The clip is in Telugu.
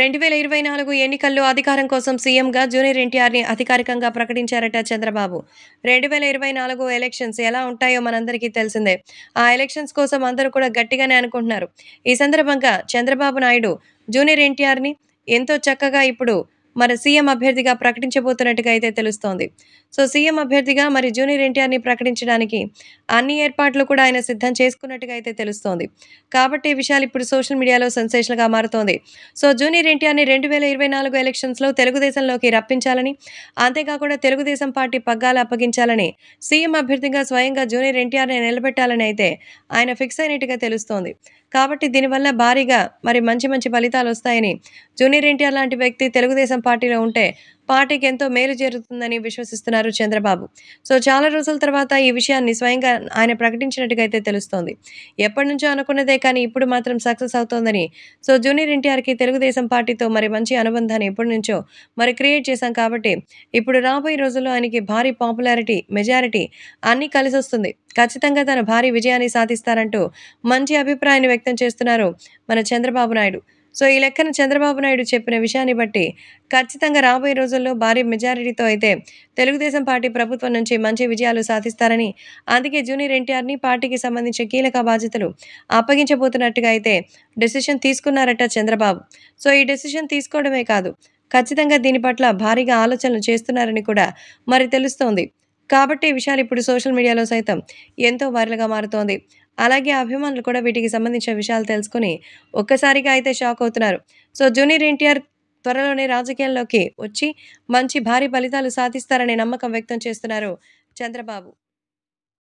రెండు వేల ఇరవై నాలుగు ఎన్నికల్లో అధికారం కోసం సీఎంగా జూనియర్ ఎన్టీఆర్ని అధికారికంగా ప్రకటించారట చంద్రబాబు రెండు వేల ఇరవై నాలుగు ఎలక్షన్స్ ఎలా ఉంటాయో మనందరికీ తెలిసిందే ఆ ఎలక్షన్స్ కోసం అందరూ కూడా గట్టిగానే అనుకుంటున్నారు ఈ సందర్భంగా చంద్రబాబు నాయుడు జూనియర్ ఎన్టీఆర్ని ఎంతో చక్కగా ఇప్పుడు మరి సీఎం అభ్యర్థిగా ప్రకటించబోతున్నట్టుగా అయితే తెలుస్తోంది సో సీఎం అభ్యర్థిగా మరి జూనియర్ ఎన్టీఆర్ని ప్రకటించడానికి అన్ని ఏర్పాట్లు కూడా ఆయన సిద్ధం చేసుకున్నట్టుగా అయితే తెలుస్తోంది కాబట్టి ఈ విషయాలు ఇప్పుడు సోషల్ మీడియాలో సెన్సేషన్గా మారుతోంది సో జూనియర్ ఎన్టీఆర్ని రెండు వేల ఇరవై నాలుగు ఎలక్షన్స్లో తెలుగుదేశంలోకి రప్పించాలని అంతేకాకుండా తెలుగుదేశం పార్టీ పగ్గాలు అప్పగించాలని సీఎం అభ్యర్థిగా స్వయంగా జూనియర్ ఎన్టీఆర్ని నిలబెట్టాలని అయితే ఆయన ఫిక్స్ అయినట్టుగా తెలుస్తోంది కాబట్టి దీనివల్ల భారీగా మరి మంచి మంచి ఫలితాలు వస్తాయని జూనియర్ ఎన్టీఆర్ లాంటి వ్యక్తి తెలుగుదేశం తెలుగుదేశం పార్టీలో ఉంటే పార్టీకి ఎంతో మేలు జరుగుతుందని విశ్వసిస్తున్నారు చంద్రబాబు సో చాలా రోజుల తర్వాత ఈ విషయాన్ని స్వయంగా ఆయన ప్రకటించినట్టుగా అయితే తెలుస్తోంది ఎప్పటి నుంచో అనుకున్నదే కానీ ఇప్పుడు మాత్రం సక్సెస్ అవుతోందని సో జూనియర్ ఎన్టీఆర్కి తెలుగుదేశం పార్టీతో మరి మంచి అనుబంధాన్ని ఎప్పటి నుంచో మరి క్రియేట్ చేశాం కాబట్టి ఇప్పుడు రాబోయే రోజుల్లో ఆయనకి భారీ పాపులారిటీ మెజారిటీ అన్నీ కలిసి వస్తుంది ఖచ్చితంగా తన భారీ విజయాన్ని సాధిస్తారంటూ మంచి అభిప్రాయాన్ని వ్యక్తం చేస్తున్నారు మన చంద్రబాబు నాయుడు సో ఈ లెక్కన చంద్రబాబు నాయుడు చెప్పిన విషయాన్ని బట్టి ఖచ్చితంగా రాబోయే రోజుల్లో భారీ మెజారిటీతో అయితే తెలుగుదేశం పార్టీ ప్రభుత్వం నుంచి మంచి విజయాలు సాధిస్తారని అందుకే జూనియర్ ఎన్టీఆర్ని పార్టీకి సంబంధించిన కీలక బాధ్యతలు అప్పగించబోతున్నట్టుగా అయితే డెసిషన్ తీసుకున్నారట చంద్రబాబు సో ఈ డెసిషన్ తీసుకోవడమే కాదు ఖచ్చితంగా దీని పట్ల భారీగా ఆలోచనలు చేస్తున్నారని కూడా మరి తెలుస్తోంది కాబట్టి విషయాలు ఇప్పుడు సోషల్ మీడియాలో సైతం ఎంతో వైరల్గా మారుతోంది అలాగే అభిమానులు కూడా వీటికి సంబంధించిన విషయాలు తెలుసుకుని ఒక్కసారిగా అయితే షాక్ అవుతున్నారు సో జూనియర్ ఎన్టీఆర్ త్వరలోనే రాజకీయాల్లోకి వచ్చి మంచి భారీ ఫలితాలు సాధిస్తారనే నమ్మకం వ్యక్తం చేస్తున్నారు చంద్రబాబు